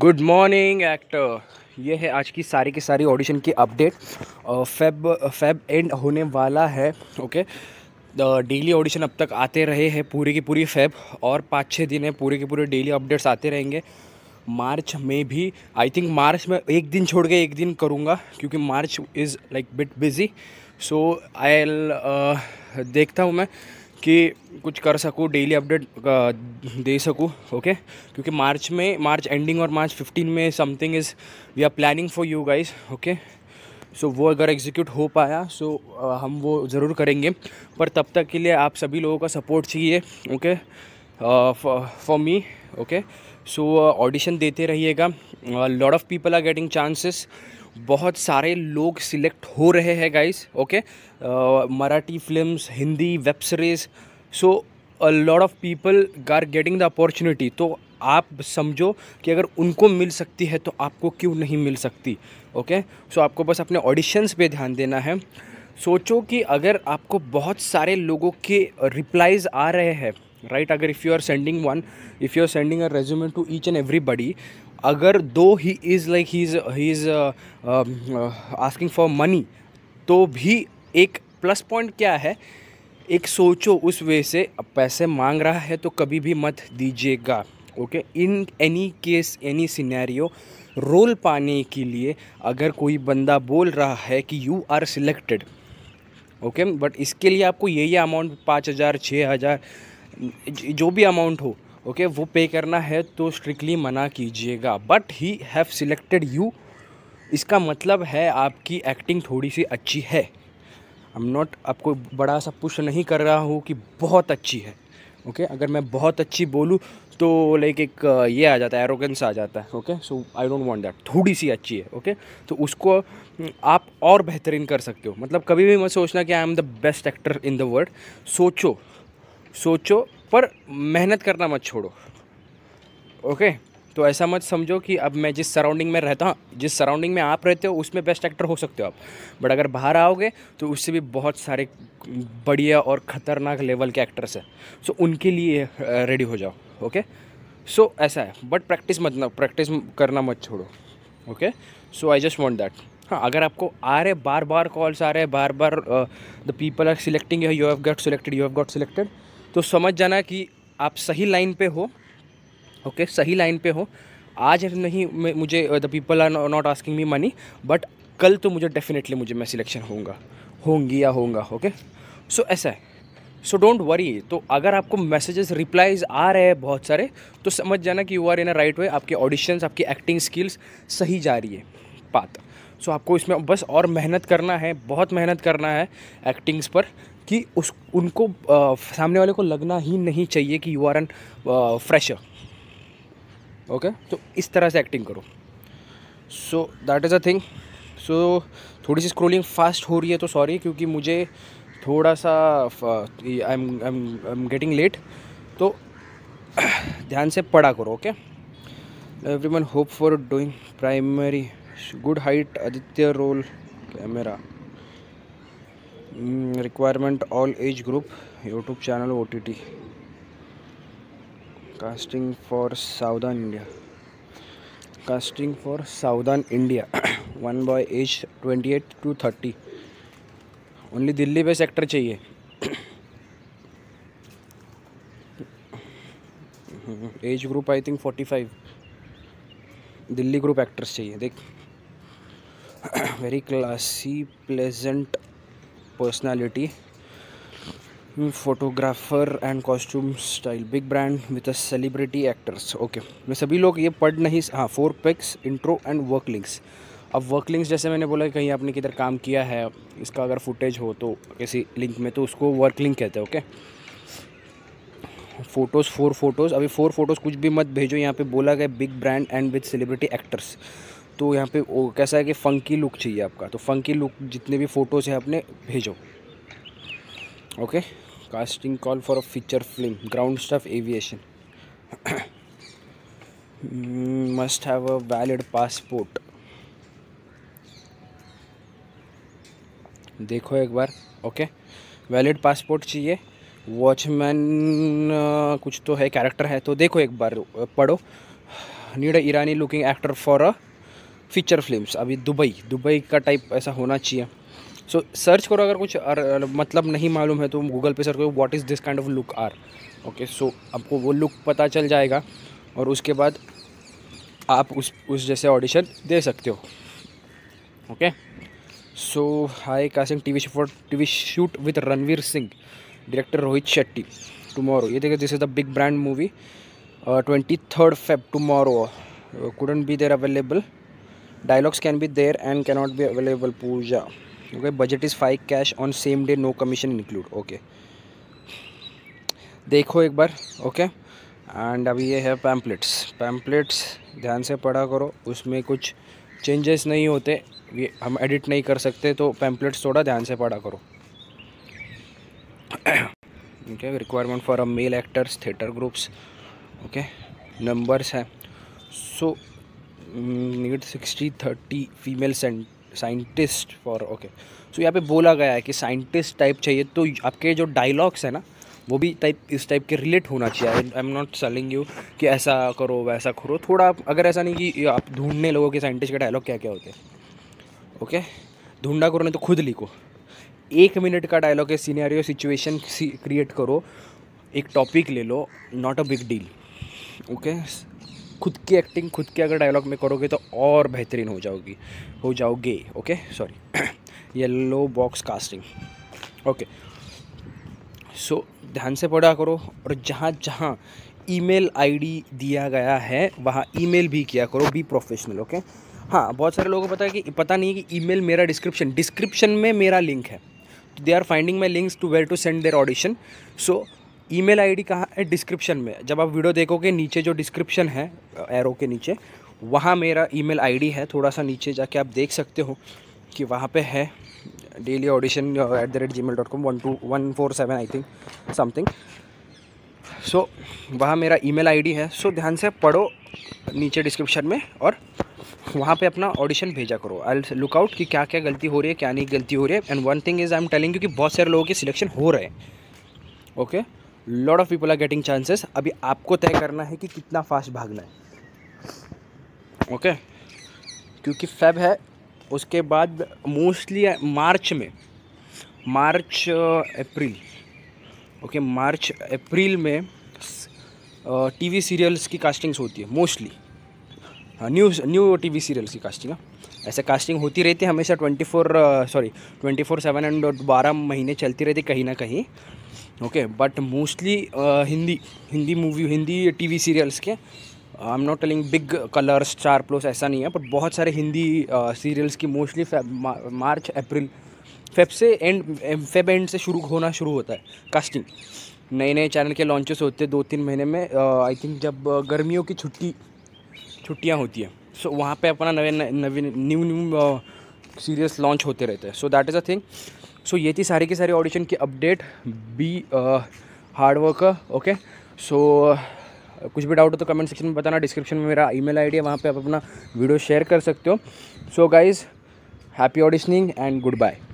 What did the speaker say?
Good morning actor ये है आज की सारी की सारी ऑडिशन की अपडेट फेब फेब एंड होने वाला है ओके डेली ऑडिशन अब तक आते रहे हैं पूरे की पूरी फेब और पाँच छः दिन है पूरे के पूरे डेली अपडेट्स आते रहेंगे मार्च में भी आई थिंक मार्च में एक दिन छोड़ के एक दिन करूँगा क्योंकि March is like bit busy so I देखता हूँ मैं कि कुछ कर सकूँ डेली अपडेट दे सकूँ ओके क्योंकि मार्च में मार्च एंडिंग और मार्च फिफ्टीन में something is we are planning for you guys okay so वो अगर एग्जीक्यूट हो पाया सो so, हम वो ज़रूर करेंगे पर तब तक के लिए आप सभी लोगों का सपोर्ट चाहिए okay for me okay so audition देते रहिएगा lot of people are getting chances बहुत सारे लोग सिलेक्ट हो रहे हैं guys okay uh, Marathi films Hindi web series so a lot of people are getting the opportunity तो आप समझो कि अगर उनको मिल सकती है तो आपको क्यों नहीं मिल सकती ओके okay? सो so, आपको बस अपने ऑडिशंस पे ध्यान देना है सोचो कि अगर आपको बहुत सारे लोगों के रिप्लाइज़ आ रहे हैं राइट right? अगर if you are sending one if you are sending a resume to each and everybody अगर दो he is like he is he is asking for money तो भी एक प्लस पॉइंट क्या है एक सोचो उस वे से पैसे मांग रहा है तो कभी भी मत दीजिएगा okay in any case any scenario role पाने के लिए अगर कोई बंदा बोल रहा है कि you are selected okay but इसके लिए आपको यही अमाउंट पाँच हज़ार छः हज़ार जो भी अमाउंट हो ओके वो पे करना है तो स्ट्रिक्टली मना कीजिएगा but he have selected you इसका मतलब है आपकी एक्टिंग थोड़ी सी अच्छी है आई एम नॉट आपको बड़ा सा पुश नहीं कर रहा हूँ कि बहुत अच्छी है ओके okay? अगर मैं बहुत अच्छी बोलूँ तो लाइक एक ये आ जाता है एरोगेंस आ जाता है okay so I don't want that थोड़ी सी अच्छी है ओके okay? तो उसको हम्म, आप और बेहतरीन कर सकते हो मतलब कभी भी मत सोचना कि I am the best actor in the world सोचो सोचो पर मेहनत करना मत छोड़ो ओके तो ऐसा मत समझो कि अब मैं जिस सराउंडिंग में रहता हूँ जिस सराउंडिंग में आप रहते हो उसमें बेस्ट एक्टर हो सकते हो आप बट अगर बाहर आओगे तो उससे भी बहुत सारे बढ़िया और ख़तरनाक लेवल के एक्टर्स हैं सो so, उनके लिए रेडी हो जाओ ओके सो so, ऐसा है बट प्रैक्टिस मत ना प्रैक्टिस करना मत छोड़ो okay so I just want that हाँ अगर आपको आ रहे बार बार कॉल्स आ रहे बार बार the people are selecting you have got selected you have got selected तो समझ जाना कि आप सही लाइन पे हो ओके okay, सही लाइन पे हो आज नहीं मुझे the people are not asking me money but कल तो मुझे डेफिनेटली मुझे मैं सिलेक्शन होऊंगा होंगी या होऊंगा ओके सो ऐसा है सो डोंट वरी तो अगर आपको मैसेजेस रिप्लाइज आ रहे हैं बहुत सारे तो समझ जाना कि you are in a right way आपके ऑडिशंस आपकी एक्टिंग स्किल्स सही जा रही है बात सो आपको इसमें बस और मेहनत करना है बहुत मेहनत करना है एक्टिंग्स पर कि उस उनको आ, सामने वाले को लगना ही नहीं चाहिए कि you are an fresher okay तो इस तरह से एक्टिंग करो so that is a thing so थोड़ी सी स्क्रोलिंग फास्ट हो रही है तो सॉरी क्योंकि मुझे थोड़ा सा I am I am getting late तो ध्यान से पढ़ा करो okay everyone hope for doing primary good height Aditya role camera requirement all age group YouTube channel O T T casting for southern India casting for southern India one boy age twenty eight to thirty only Delhi base actor चाहिए age group I think forty five Delhi group actors चाहिए देख very classy pleasant personality photographer and costume style big brand with a celebrity actors okay मैं सभी लोग ये पढ़ नहीं हाँ four pics intro and work links अब वर्क लिंक्स जैसे मैंने बोला कहीं आपने किधर काम किया है इसका अगर फुटेज हो तो किसी लिंक में तो उसको वर्क लिंक कहते हैं ओके फ़ोटोज़ फोर फोटोज़ अभी फोर फोटोज़ कुछ भी मत भेजो यहाँ पे बोला गया big brand and with celebrity actors तो यहाँ पे कैसा है कि फ़ंकी लुक चाहिए आपका तो फ़ंकी लुक जितने भी फ़ोटोज़ हैं आपने भेजो okay casting call for a feature film ground staff aviation must have a valid passport देखो एक बार ओके वैलिड पासपोर्ट चाहिए वॉचमैन कुछ तो है कैरेक्टर है तो देखो एक बार पढ़ो need a Irani looking actor for a feature films अभी दुबई दुबई का टाइप ऐसा होना चाहिए सो so, सर्च करो अगर कुछ अर, अर, मतलब नहीं मालूम है तो गूगल पे सर्च करो what is this kind of look are okay so आपको वो लुक पता चल जाएगा और उसके बाद आप उस उस जैसे ऑडिशन दे सकते हो okay so hi casting T V for T V shoot with Ranveer Singh director Rohit Shetty tomorrow ये देखिए this is the big brand movie twenty third Feb tomorrow couldn't be there available dialogues can be there and cannot be available Pooja okay budget is five cash on same day no commission include okay देखो एक बार okay and अभी ये है pamphlets pamphlets ध्यान से पढ़ा करो उसमें कुछ चेंजेस नहीं होते ये हम एडिट नहीं कर सकते तो पैम्पलेट्स थोड़ा ध्यान से पढ़ा करो okay requirement for a male actors theatre groups okay numbers हैं so so, need sixty thirty female scientist for okay so यहाँ पे बोला गया है कि साइंटिस्ट टाइप चाहिए तो आपके जो डायलॉग्स है ना वो भी टाइप इस टाइप के रिलेट होना चाहिए I am not selling you कि ऐसा करो वैसा करो थोड़ा अगर ऐसा नहीं कि आप ढूंढने लोगों के साइंटिस्ट के डायलॉग क्या क्या होते हैं ओके ढूंढा करो नहीं तो खुद लिखो एक मिनट का डायलॉग है सीनियरियो सिचुएशन क्रिएट करो एक टॉपिक ले लो not a big deal okay खुद की एक्टिंग खुद के अगर डायलॉग में करोगे तो और बेहतरीन हो जाओगी हो जाओगे okay sorry yellow box casting okay so ध्यान से पढ़ा करो और जहाँ जहाँ ईमेल आईडी दिया गया है वहाँ ईमेल भी किया करो बी प्रोफेशनल ओके हाँ बहुत सारे लोगों को पता है कि पता नहीं है कि ईमेल मेरा डिस्क्रिप्शन डिस्क्रिप्शन में मेरा लिंक है they are finding my links to where to send their audition so email ID कहाँ है डिस्क्रिप्शन में जब आप वीडियो देखोगे नीचे जो डिस्क्रिप्शन है एरो के नीचे वहाँ मेरा ईमेल आईडी है थोड़ा सा नीचे जाके आप देख सकते हो कि वहाँ पे है daily audition at the rate Gmail dot com one two one four seven I think something so वहाँ मेरा ईमेल आईडी है सो so, ध्यान से पढ़ो नीचे डिस्क्रिप्शन में और वहाँ पे अपना ऑडिशन भेजा करो आई लुक आउट कि क्या क्या गलती हो रही है क्या नहीं गलती हो रही है and one thing is I am telling you बहुत सारे लोगों के सिलेक्शन हो रहे हैं okay okay? Lot of people are getting chances अभी आपको तय करना है कि कितना फास्ट भागना है ओके okay? क्योंकि फेब है उसके बाद मोस्टली मार्च में मार्च अप्रैल ओके मार्च अप्रैल में टीवी सीरियल्स की कास्टिंग्स होती है mostly news new TV serials की कास्टिंग ऐसे कास्टिंग होती रहती है हमेशा twenty four sorry twenty four seven and बारह महीने चलती रहती कहीं ना कहीं okay but mostly Hindi Hindi movie Hindi TV serials के I am not telling big Colors Star Plus ऐसा नहीं है बट बहुत सारे हिंदी सीरियल्स uh, की मोस्टली मार्च अप्रैल फेब से एंड फेब एंड से शुरू होना शुरू होता है कास्टिंग नए नए चैनल के लॉन्चेस होते हैं दो तीन महीने में आई uh, थिंक जब गर्मियों की छुट्टी छुट्टियाँ होती हैं सो वहाँ पे अपना नवे नवीन न्यू न्यू सीरियस लॉन्च होते रहते हैं so that is a thing so ये थी सारी की सारी ऑडिशन की update be hard work okay so कुछ भी डाउट हो तो कमेंट सेक्शन में बताना डिस्क्रिप्शन में मेरा ईमेल आईडी है वहाँ पे आप अपना वीडियो शेयर कर सकते हो so guys happy auditioning and good bye